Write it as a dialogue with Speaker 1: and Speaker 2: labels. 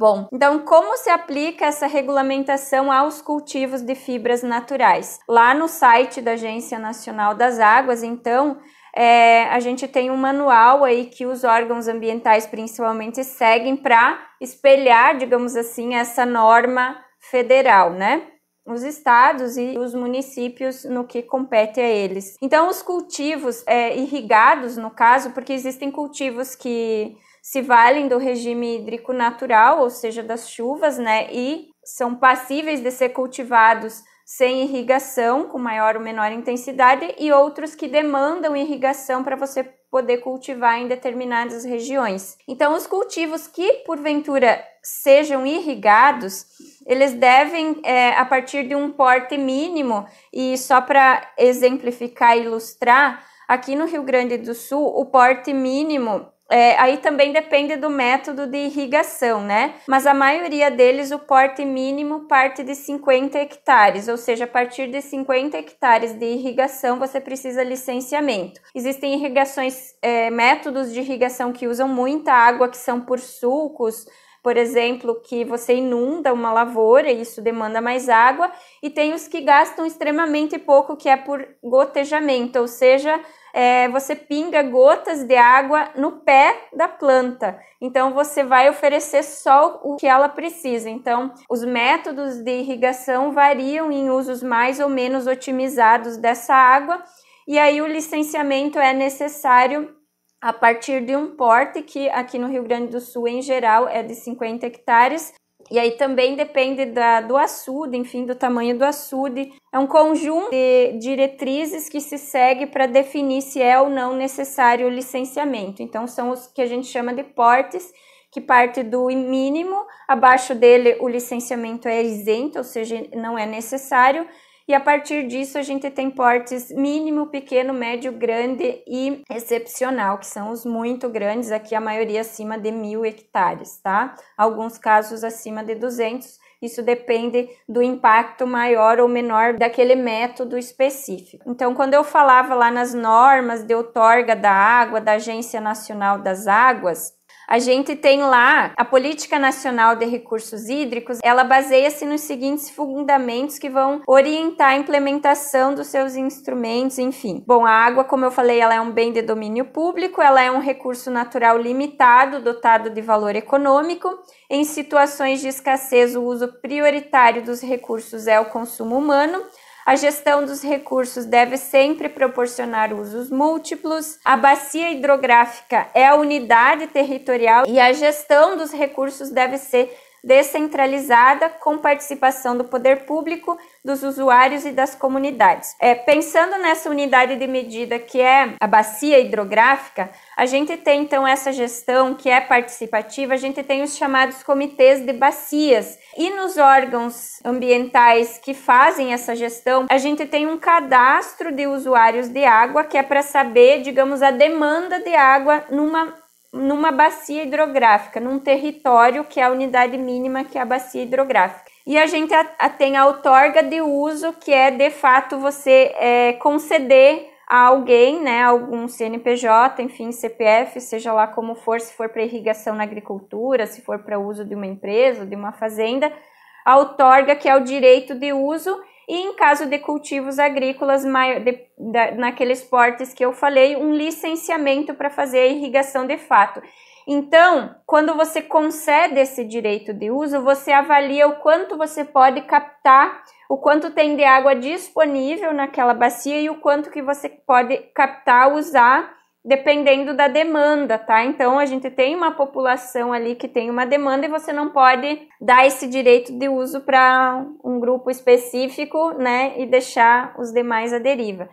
Speaker 1: bom. Então, como se aplica essa regulamentação aos cultivos de fibras naturais? Lá no site da Agência Nacional das Águas, então, é, a gente tem um manual aí que os órgãos ambientais principalmente seguem para espelhar, digamos assim, essa norma federal, né? os estados e os municípios no que compete a eles. Então, os cultivos é, irrigados, no caso, porque existem cultivos que se valem do regime hídrico natural, ou seja, das chuvas, né, e são passíveis de ser cultivados sem irrigação, com maior ou menor intensidade, e outros que demandam irrigação para você poder cultivar em determinadas regiões. Então, os cultivos que porventura sejam irrigados, eles devem, é, a partir de um porte mínimo, e só para exemplificar e ilustrar, aqui no Rio Grande do Sul, o porte mínimo é, aí também depende do método de irrigação, né? Mas a maioria deles, o porte mínimo parte de 50 hectares, ou seja, a partir de 50 hectares de irrigação você precisa licenciamento. Existem irrigações, é, métodos de irrigação que usam muita água, que são por sulcos, por exemplo, que você inunda uma lavoura e isso demanda mais água, e tem os que gastam extremamente pouco, que é por gotejamento, ou seja, é, você pinga gotas de água no pé da planta. Então você vai oferecer só o que ela precisa. Então os métodos de irrigação variam em usos mais ou menos otimizados dessa água. E aí o licenciamento é necessário a partir de um porte que aqui no Rio Grande do Sul, em geral, é de 50 hectares. E aí também depende da, do açude, enfim, do tamanho do açude. É um conjunto de diretrizes que se segue para definir se é ou não necessário o licenciamento. Então, são os que a gente chama de portes, que parte do mínimo, abaixo dele o licenciamento é isento, ou seja, não é necessário, e a partir disso a gente tem portes mínimo, pequeno, médio, grande e excepcional, que são os muito grandes, aqui a maioria acima de mil hectares, tá? Alguns casos acima de 200, isso depende do impacto maior ou menor daquele método específico. Então, quando eu falava lá nas normas de outorga da água, da Agência Nacional das Águas, a gente tem lá a Política Nacional de Recursos Hídricos, ela baseia-se nos seguintes fundamentos que vão orientar a implementação dos seus instrumentos, enfim. Bom, a água, como eu falei, ela é um bem de domínio público, ela é um recurso natural limitado, dotado de valor econômico. Em situações de escassez, o uso prioritário dos recursos é o consumo humano. A gestão dos recursos deve sempre proporcionar usos múltiplos. A bacia hidrográfica é a unidade territorial e a gestão dos recursos deve ser descentralizada com participação do poder público, dos usuários e das comunidades. É, pensando nessa unidade de medida que é a bacia hidrográfica, a gente tem então essa gestão que é participativa, a gente tem os chamados comitês de bacias. E nos órgãos ambientais que fazem essa gestão, a gente tem um cadastro de usuários de água que é para saber, digamos, a demanda de água numa numa bacia hidrográfica, num território que é a unidade mínima que é a bacia hidrográfica. E a gente a, a, tem a outorga de uso, que é de fato você é, conceder a alguém, né, algum CNPJ, enfim, CPF, seja lá como for, se for para irrigação na agricultura, se for para uso de uma empresa, de uma fazenda, a outorga, que é o direito de uso, e em caso de cultivos agrícolas, de, da, naqueles portes que eu falei, um licenciamento para fazer a irrigação de fato. Então, quando você concede esse direito de uso, você avalia o quanto você pode captar, o quanto tem de água disponível naquela bacia e o quanto que você pode captar, usar dependendo da demanda, tá? Então a gente tem uma população ali que tem uma demanda e você não pode dar esse direito de uso para um grupo específico, né, e deixar os demais à deriva.